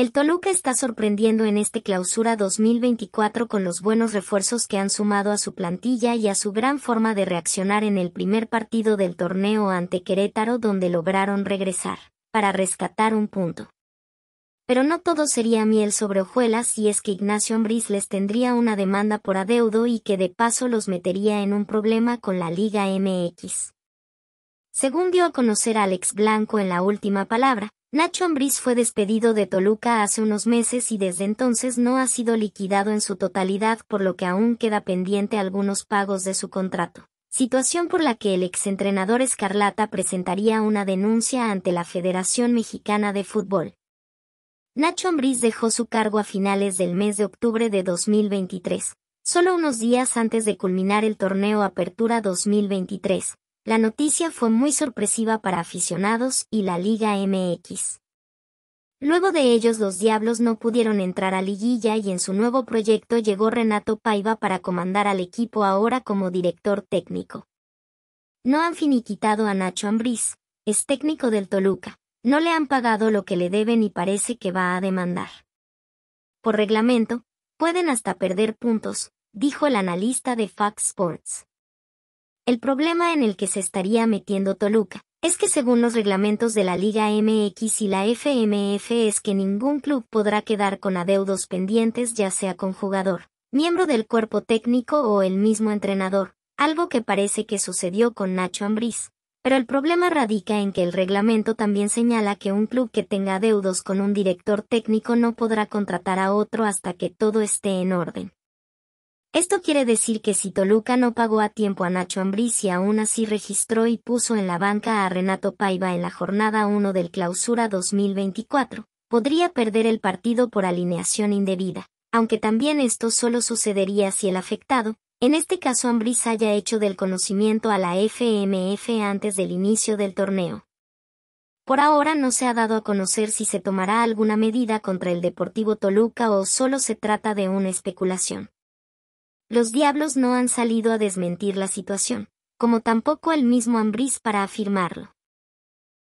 El Toluca está sorprendiendo en este clausura 2024 con los buenos refuerzos que han sumado a su plantilla y a su gran forma de reaccionar en el primer partido del torneo ante Querétaro donde lograron regresar, para rescatar un punto. Pero no todo sería miel sobre hojuelas si es que Ignacio Ambriz les tendría una demanda por adeudo y que de paso los metería en un problema con la Liga MX. Según dio a conocer Alex Blanco en la última palabra, Nacho Ambriz fue despedido de Toluca hace unos meses y desde entonces no ha sido liquidado en su totalidad por lo que aún queda pendiente algunos pagos de su contrato, situación por la que el exentrenador Escarlata presentaría una denuncia ante la Federación Mexicana de Fútbol. Nacho Ambriz dejó su cargo a finales del mes de octubre de 2023, solo unos días antes de culminar el torneo Apertura 2023, la noticia fue muy sorpresiva para aficionados y la Liga MX. Luego de ellos los Diablos no pudieron entrar a liguilla y en su nuevo proyecto llegó Renato Paiva para comandar al equipo ahora como director técnico. No han finiquitado a Nacho Ambriz, es técnico del Toluca, no le han pagado lo que le deben y parece que va a demandar. Por reglamento, pueden hasta perder puntos, dijo el analista de Fox Sports. El problema en el que se estaría metiendo Toluca es que según los reglamentos de la Liga MX y la FMF es que ningún club podrá quedar con adeudos pendientes ya sea con jugador, miembro del cuerpo técnico o el mismo entrenador, algo que parece que sucedió con Nacho Ambriz. Pero el problema radica en que el reglamento también señala que un club que tenga adeudos con un director técnico no podrá contratar a otro hasta que todo esté en orden. Esto quiere decir que si Toluca no pagó a tiempo a Nacho Ambriz y aún así registró y puso en la banca a Renato Paiva en la jornada 1 del clausura 2024, podría perder el partido por alineación indebida, aunque también esto solo sucedería si el afectado, en este caso Ambriz haya hecho del conocimiento a la FMF antes del inicio del torneo. Por ahora no se ha dado a conocer si se tomará alguna medida contra el Deportivo Toluca o solo se trata de una especulación. Los diablos no han salido a desmentir la situación, como tampoco el mismo Ambrís para afirmarlo.